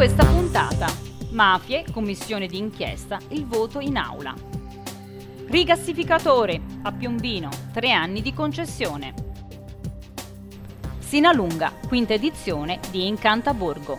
questa puntata. Mafie, commissione di inchiesta, il voto in aula. Rigassificatore, a Piombino, tre anni di concessione. Sinalunga, quinta edizione di Incantaborgo.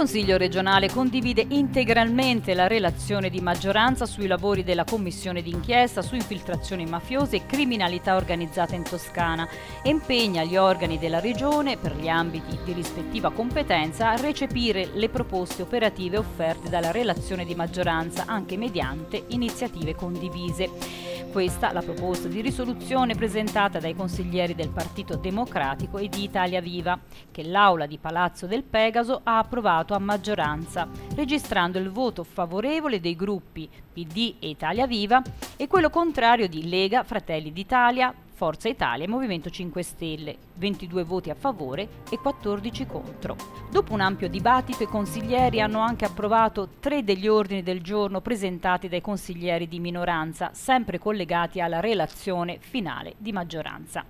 Consiglio regionale condivide integralmente la relazione di maggioranza sui lavori della commissione d'inchiesta su infiltrazioni mafiose e criminalità organizzata in Toscana e impegna gli organi della regione per gli ambiti di rispettiva competenza a recepire le proposte operative offerte dalla relazione di maggioranza anche mediante iniziative condivise. Questa la proposta di risoluzione presentata dai consiglieri del Partito Democratico e di Italia Viva, che l'Aula di Palazzo del Pegaso ha approvato a maggioranza, registrando il voto favorevole dei gruppi PD e Italia Viva e quello contrario di Lega, Fratelli d'Italia, Forza Italia e Movimento 5 Stelle, 22 voti a favore e 14 contro. Dopo un ampio dibattito i consiglieri hanno anche approvato tre degli ordini del giorno presentati dai consiglieri di minoranza, sempre collegati alla relazione finale di maggioranza.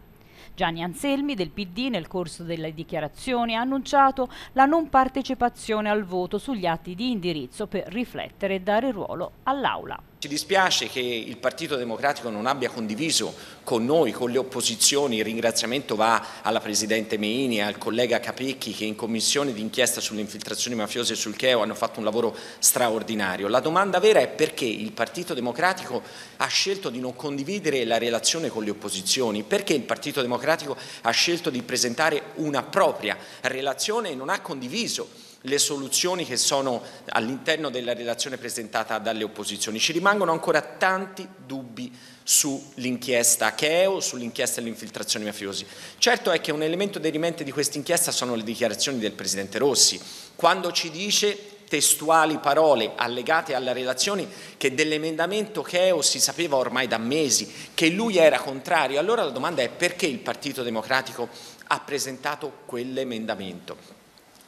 Gianni Anselmi del PD nel corso delle dichiarazioni ha annunciato la non partecipazione al voto sugli atti di indirizzo per riflettere e dare ruolo all'Aula. Ci dispiace che il Partito Democratico non abbia condiviso con noi, con le opposizioni, il ringraziamento va alla Presidente Meini e al collega Capecchi che in commissione d'inchiesta sulle infiltrazioni mafiose e sul Cheo hanno fatto un lavoro straordinario. La domanda vera è perché il Partito Democratico ha scelto di non condividere la relazione con le opposizioni, perché il Partito Democratico ha scelto di presentare una propria relazione e non ha condiviso le soluzioni che sono all'interno della relazione presentata dalle opposizioni. Ci rimangono ancora tanti dubbi sull'inchiesta Cheo, sull'inchiesta delle infiltrazioni mafiosi. Certo è che un elemento derimente di questa inchiesta sono le dichiarazioni del Presidente Rossi, quando ci dice testuali parole allegate alla relazione che dell'emendamento Cheo si sapeva ormai da mesi, che lui era contrario. Allora la domanda è perché il Partito Democratico ha presentato quell'emendamento?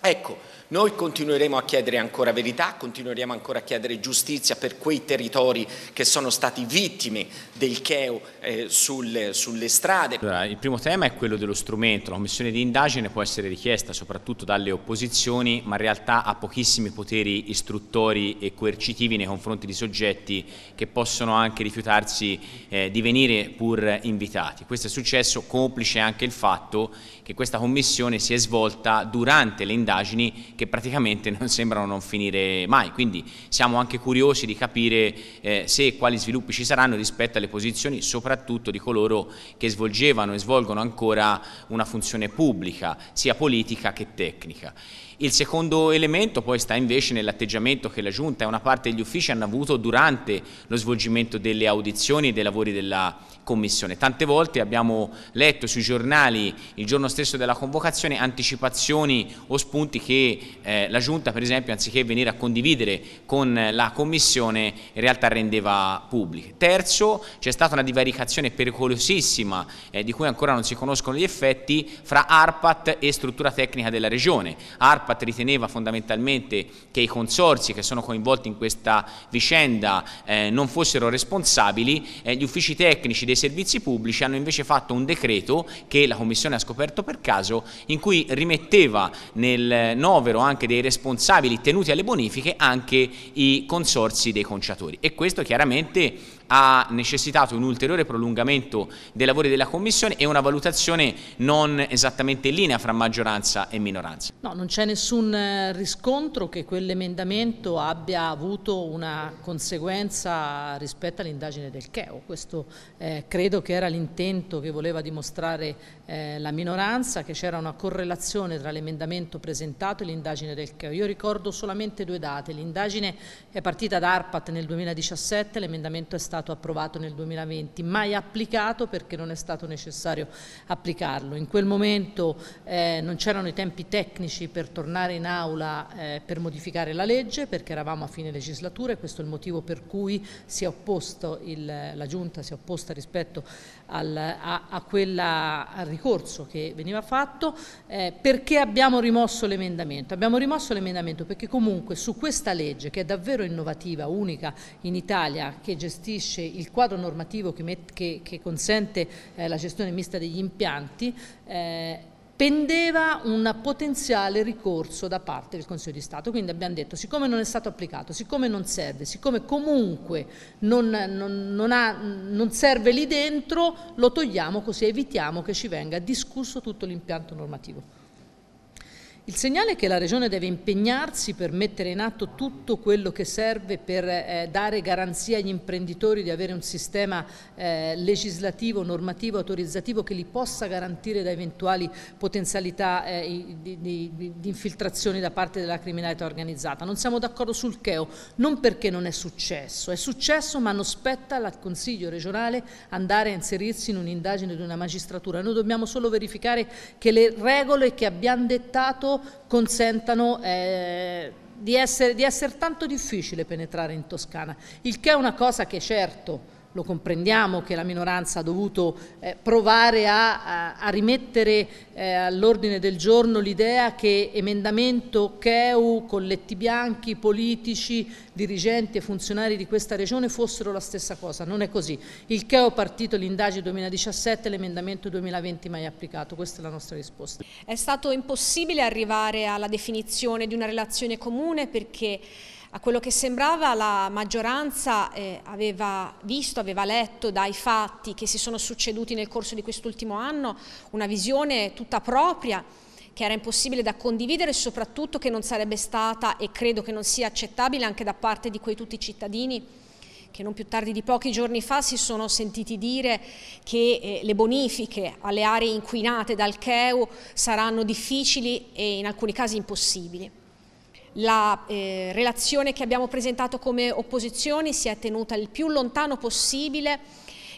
Ecco, noi continueremo a chiedere ancora verità, continueremo ancora a chiedere giustizia per quei territori che sono stati vittime del Cheo eh, sulle, sulle, strade. Allora, il primo tema è quello dello strumento, la commissione di indagine può essere richiesta soprattutto dalle opposizioni, ma in realtà ha pochissimi poteri istruttori e coercitivi nei confronti di soggetti che possono anche rifiutarsi eh, di venire pur invitati. Questo è successo complice anche il fatto che questa commissione si è svolta durante le indagini indagini che praticamente non sembrano non finire mai, quindi siamo anche curiosi di capire eh, se e quali sviluppi ci saranno rispetto alle posizioni soprattutto di coloro che svolgevano e svolgono ancora una funzione pubblica, sia politica che tecnica. Il secondo elemento poi sta invece nell'atteggiamento che la Giunta e una parte degli uffici hanno avuto durante lo svolgimento delle audizioni e dei lavori della Commissione. Tante volte abbiamo letto sui giornali il giorno stesso della convocazione anticipazioni o spunti che eh, la Giunta per esempio anziché venire a condividere con la Commissione in realtà rendeva pubbliche. Terzo, c'è stata una divaricazione pericolosissima eh, di cui ancora non si conoscono gli effetti fra ARPAT e struttura tecnica della Regione. ARPAT Carpat riteneva fondamentalmente che i consorzi che sono coinvolti in questa vicenda eh, non fossero responsabili, eh, gli uffici tecnici dei servizi pubblici hanno invece fatto un decreto che la Commissione ha scoperto per caso in cui rimetteva nel novero anche dei responsabili tenuti alle bonifiche anche i consorzi dei conciatori e questo chiaramente ha necessitato un ulteriore prolungamento dei lavori della Commissione e una valutazione non esattamente in linea fra maggioranza e minoranza. No, non c'è nessun eh, riscontro che quell'emendamento abbia avuto una conseguenza rispetto all'indagine del CHEO. Questo eh, credo che era l'intento che voleva dimostrare eh, la minoranza, che c'era una correlazione tra l'emendamento presentato e l'indagine del CHEO. Io ricordo solamente due date. L'indagine è partita da ARPAT nel 2017, l'emendamento è stato approvato nel 2020, mai applicato perché non è stato necessario applicarlo. In quel momento eh, non c'erano i tempi tecnici per tornare tornare in aula eh, per modificare la legge perché eravamo a fine legislatura e questo è il motivo per cui si è opposto il, la Giunta si è opposta rispetto al, a, a quella, ricorso che veniva fatto eh, perché abbiamo rimosso l'emendamento. Abbiamo rimosso l'emendamento perché comunque su questa legge che è davvero innovativa, unica in Italia, che gestisce il quadro normativo che, met, che, che consente eh, la gestione mista degli impianti, eh, pendeva un potenziale ricorso da parte del Consiglio di Stato, quindi abbiamo detto siccome non è stato applicato, siccome non serve, siccome comunque non, non, non, ha, non serve lì dentro, lo togliamo così evitiamo che ci venga discusso tutto l'impianto normativo. Il segnale è che la Regione deve impegnarsi per mettere in atto tutto quello che serve per eh, dare garanzia agli imprenditori di avere un sistema eh, legislativo, normativo, autorizzativo che li possa garantire da eventuali potenzialità eh, di, di, di, infiltrazioni da parte della criminalità organizzata. Non siamo d'accordo sul Cheo, non perché non è successo, è successo ma non spetta al Consiglio regionale andare a inserirsi in un'indagine di una magistratura. Noi dobbiamo solo verificare che le regole che abbiamo dettato consentano eh, di, essere, di essere tanto difficile penetrare in Toscana, il che è una cosa che certo lo comprendiamo che la minoranza ha dovuto eh, provare a, a, a rimettere eh, all'ordine del giorno l'idea che emendamento CEU, colletti bianchi, politici, dirigenti e funzionari di questa regione fossero la stessa cosa, non è così. Il CEU partito l'indagine 2017, l'emendamento 2020 mai applicato, questa è la nostra risposta. È stato impossibile arrivare alla definizione di una relazione comune perché a quello che sembrava la maggioranza eh, aveva visto, aveva letto dai fatti che si sono succeduti nel corso di quest'ultimo anno una visione tutta propria che era impossibile da condividere e soprattutto che non sarebbe stata e credo che non sia accettabile anche da parte di quei tutti i cittadini che non più tardi di pochi giorni fa si sono sentiti dire che eh, le bonifiche alle aree inquinate dal CEU saranno difficili e in alcuni casi impossibili. La eh, relazione che abbiamo presentato come opposizioni si è tenuta il più lontano possibile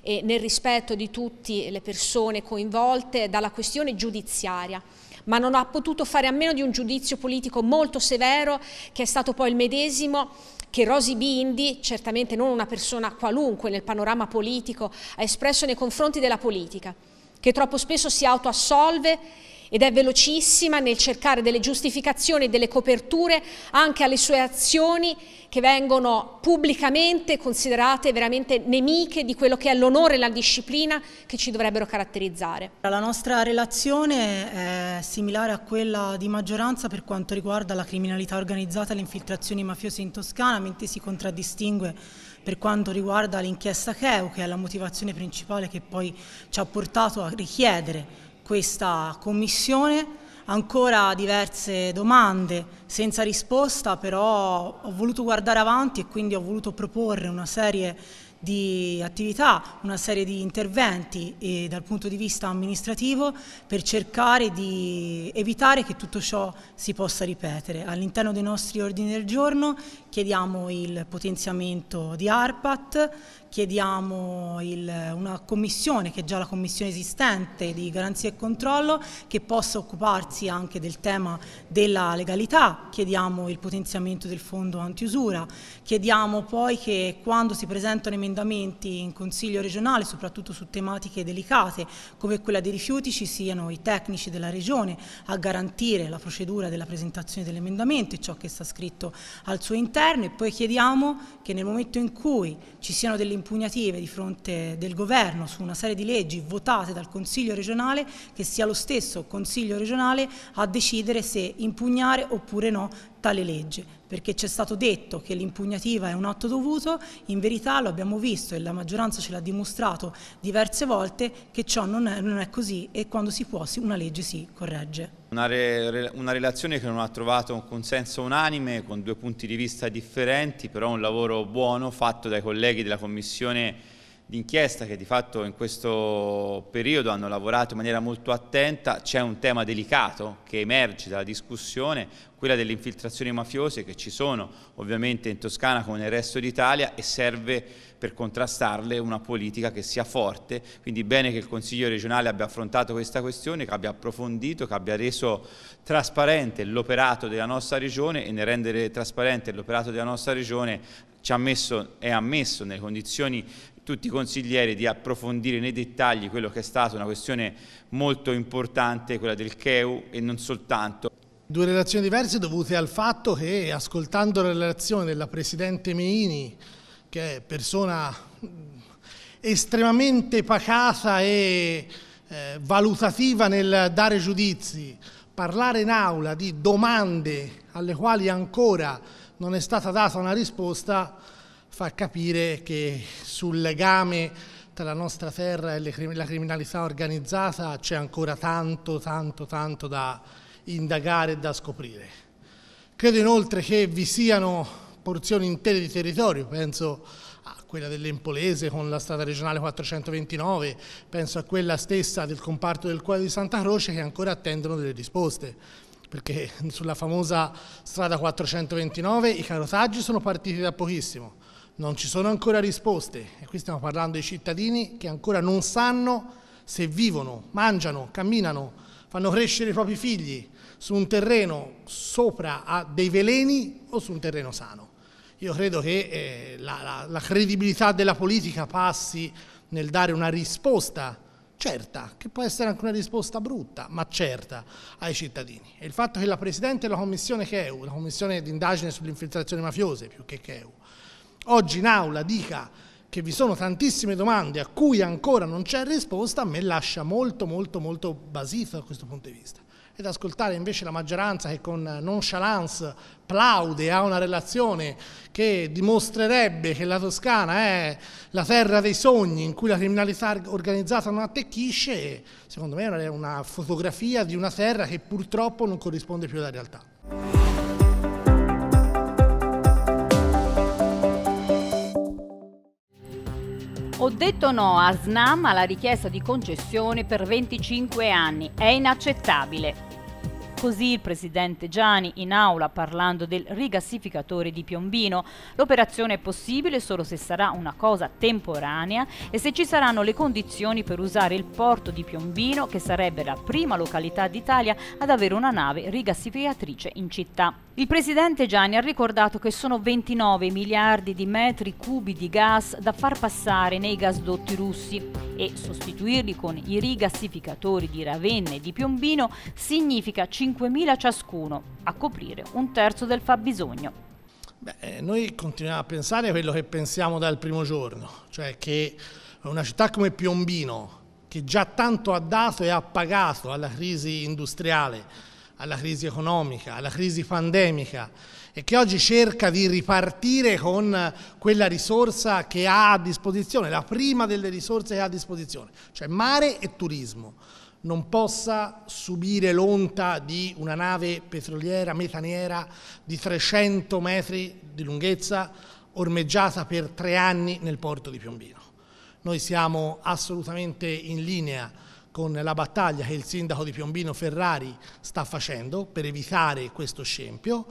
eh, nel rispetto di tutte le persone coinvolte dalla questione giudiziaria ma non ha potuto fare a meno di un giudizio politico molto severo che è stato poi il medesimo che Rosi Bindi, certamente non una persona qualunque nel panorama politico, ha espresso nei confronti della politica, che troppo spesso si autoassolve ed è velocissima nel cercare delle giustificazioni e delle coperture anche alle sue azioni che vengono pubblicamente considerate veramente nemiche di quello che è l'onore e la disciplina che ci dovrebbero caratterizzare. La nostra relazione è similare a quella di maggioranza per quanto riguarda la criminalità organizzata e le infiltrazioni mafiose in Toscana, mentre si contraddistingue per quanto riguarda l'inchiesta CEU, che è la motivazione principale che poi ci ha portato a richiedere questa commissione. Ancora diverse domande senza risposta, però ho voluto guardare avanti e quindi ho voluto proporre una serie di attività, una serie di interventi eh, dal punto di vista amministrativo per cercare di evitare che tutto ciò si possa ripetere. All'interno dei nostri ordini del giorno chiediamo il potenziamento di ARPAT, chiediamo il, una commissione che è già la commissione esistente di garanzia e controllo che possa occuparsi anche del tema della legalità, chiediamo il potenziamento del fondo antiusura, chiediamo poi che quando si presentano emendamenti emendamenti in Consiglio regionale, soprattutto su tematiche delicate come quella dei rifiuti, ci siano i tecnici della Regione a garantire la procedura della presentazione dell'emendamento e ciò che sta scritto al suo interno e poi chiediamo che nel momento in cui ci siano delle impugnative di fronte del Governo su una serie di leggi votate dal Consiglio regionale, che sia lo stesso Consiglio regionale a decidere se impugnare oppure no tale legge, perché ci è stato detto che l'impugnativa è un atto dovuto, in verità lo abbiamo visto e la maggioranza ce l'ha dimostrato diverse volte che ciò non è, non è, così e quando si può una legge si corregge. Una, re, una relazione che non ha trovato un consenso unanime, con due punti di vista differenti, però un lavoro buono fatto dai colleghi della Commissione d'inchiesta che di fatto in questo periodo hanno lavorato in maniera molto attenta, c'è un tema delicato che emerge dalla discussione, quella delle infiltrazioni mafiose che ci sono ovviamente in Toscana come nel resto d'Italia e serve per contrastarle una politica che sia forte, quindi bene che il Consiglio regionale abbia affrontato questa questione, che abbia approfondito, che abbia reso trasparente l'operato della nostra regione e nel rendere trasparente l'operato della nostra regione ci ha messo e ha messo nelle condizioni tutti i consiglieri di approfondire nei dettagli quello che è stata una questione molto importante, quella del CEU e non soltanto. Due relazioni diverse dovute al fatto che ascoltando la relazione della Presidente Meini, che è persona estremamente pacata e eh, valutativa nel dare giudizi, parlare in aula di domande alle quali ancora non è stata data una risposta, fa capire che sul legame tra la nostra terra e la criminalità organizzata c'è ancora tanto, tanto, tanto da indagare e da scoprire. Credo inoltre che vi siano porzioni intere di territorio, penso a quella dell'Empolese con la strada regionale 429, penso a quella stessa del comparto del cuore di Santa Croce che ancora attendono delle risposte perché sulla famosa strada 429 i carotaggi sono partiti da pochissimo, non ci sono ancora risposte e qui stiamo parlando di cittadini che ancora non sanno se vivono, mangiano, camminano, fanno crescere i propri figli su un terreno sopra a dei veleni o su un terreno sano. Io credo che eh, la, la, la credibilità della politica passi nel dare una risposta certa, che può essere anche una risposta brutta, ma certa ai cittadini. E il fatto che la Presidente della Commissione CHEU, la Commissione d'indagine sulle infiltrazioni mafiose, più che CHEU, oggi in aula dica che vi sono tantissime domande a cui ancora non c'è risposta, a me lascia molto molto molto basito da questo punto di vista. Ed ascoltare invece la maggioranza che con nonchalance plaude a una relazione che dimostrerebbe che la Toscana è la terra dei sogni in cui la criminalità organizzata non attecchisce, secondo me è una fotografia di una terra che purtroppo non corrisponde più alla realtà. Ho detto no a Snam alla richiesta di concessione per 25 anni. È inaccettabile. Così il presidente Gianni in aula parlando del rigassificatore di Piombino. L'operazione è possibile solo se sarà una cosa temporanea e se ci saranno le condizioni per usare il porto di Piombino che sarebbe la prima località d'Italia ad avere una nave rigassificatrice in città. Il presidente Gianni ha ricordato che sono 29 miliardi di metri cubi di gas da far passare nei gasdotti russi e sostituirli con i rigassificatori di Ravenna e di Piombino significa 5.000 ciascuno, a coprire un terzo del fabbisogno. Beh, eh, noi continuiamo a pensare a quello che pensiamo dal primo giorno, cioè che una città come Piombino, che già tanto ha dato e ha pagato alla crisi industriale, alla crisi economica, alla crisi pandemica e che oggi cerca di ripartire con quella risorsa che ha a disposizione, la prima delle risorse che ha a disposizione, cioè mare e turismo, non possa subire l'onta di una nave petroliera metaniera di 300 metri di lunghezza ormeggiata per tre anni nel porto di Piombino. Noi siamo assolutamente in linea con la battaglia che il sindaco di Piombino Ferrari sta facendo per evitare questo scempio,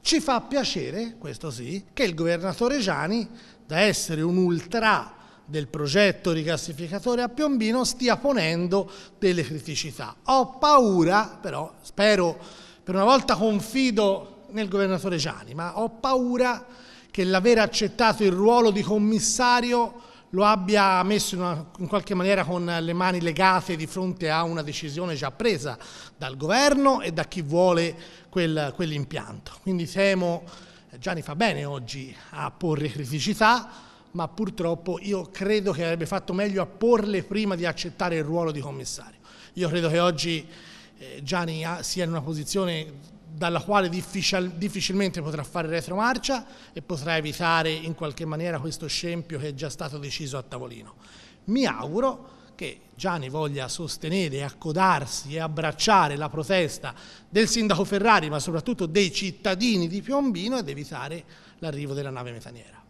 ci fa piacere, questo sì, che il governatore Gianni, da essere un ultra del progetto rigassificatore a Piombino, stia ponendo delle criticità. Ho paura, però spero, per una volta confido nel governatore Gianni, ma ho paura che l'aver accettato il ruolo di commissario lo abbia messo in, una, in, qualche maniera con le mani legate di fronte a una decisione già presa dal governo e da chi vuole quel, quell'impianto. Quindi temo, eh, Gianni fa bene oggi a porre criticità, ma purtroppo io credo che avrebbe fatto meglio a porle prima di accettare il ruolo di commissario. Io credo che oggi eh, Gianni ah, sia in una posizione dalla quale difficil difficilmente potrà fare retromarcia e potrà evitare in qualche maniera questo scempio che è già stato deciso a tavolino. Mi auguro che Gianni voglia sostenere, accodarsi e abbracciare la protesta del sindaco Ferrari, ma soprattutto dei cittadini di Piombino ed evitare l'arrivo della nave metaniera.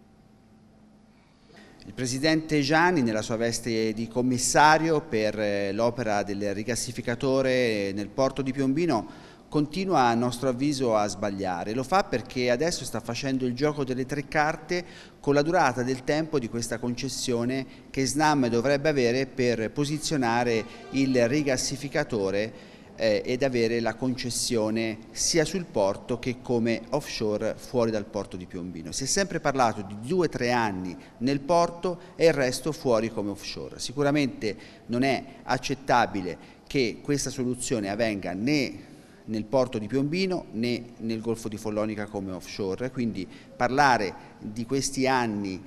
Il presidente Gianni, nella sua veste di commissario per eh, l'opera del rigassificatore nel porto di Piombino, continua a nostro avviso a sbagliare. Lo fa perché adesso sta facendo il gioco delle tre carte con la durata del tempo di questa concessione che SNAM dovrebbe avere per posizionare il rigassificatore eh, ed avere la concessione sia sul porto che come offshore fuori dal porto di Piombino. Si è sempre parlato di due o tre anni nel porto e il resto fuori come offshore. Sicuramente non è accettabile che questa soluzione avvenga né nel porto di Piombino né nel Golfo di Follonica come offshore, quindi parlare di questi anni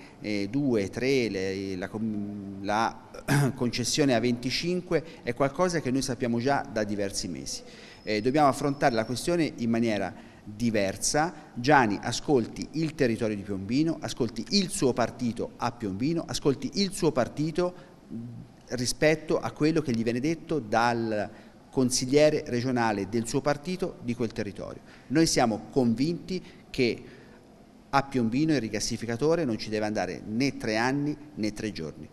2, eh, 3, le, la, la concessione a 25 è qualcosa che noi sappiamo già da diversi mesi. Eh, dobbiamo affrontare la questione in maniera diversa. Gianni ascolti il territorio di Piombino, ascolti il suo partito a Piombino, ascolti il suo partito rispetto a quello che gli viene detto dal consigliere regionale del suo partito di quel territorio. Noi siamo convinti che a Piombino il rigassificatore non ci deve andare né tre anni né tre giorni.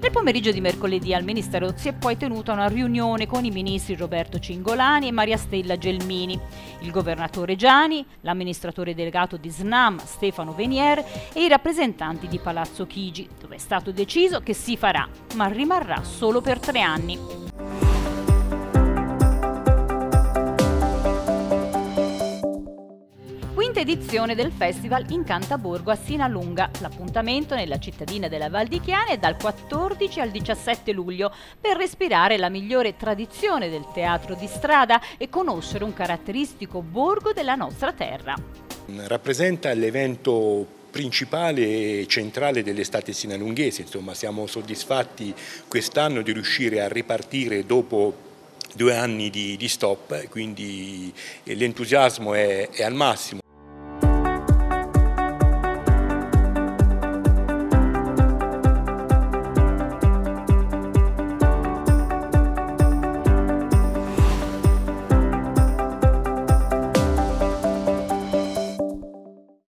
Nel pomeriggio di mercoledì al Ministero si è poi tenuta una riunione con i ministri Roberto Cingolani e Maria Stella Gelmini, il governatore Gianni, l'amministratore delegato di SNAM Stefano Venier e i rappresentanti di Palazzo Chigi, dove è stato deciso che si farà, ma rimarrà solo per tre anni. quinta edizione del festival Incantaborgo a Sinalunga. L'appuntamento nella cittadina della Val di Chiane è dal 14 al 17 luglio per respirare la migliore tradizione del teatro di strada e conoscere un caratteristico borgo della nostra terra. Rappresenta l'evento principale e centrale dell'estate sinalunghese, insomma siamo soddisfatti quest'anno di riuscire a ripartire dopo due anni di, di stop, quindi l'entusiasmo è, è al massimo.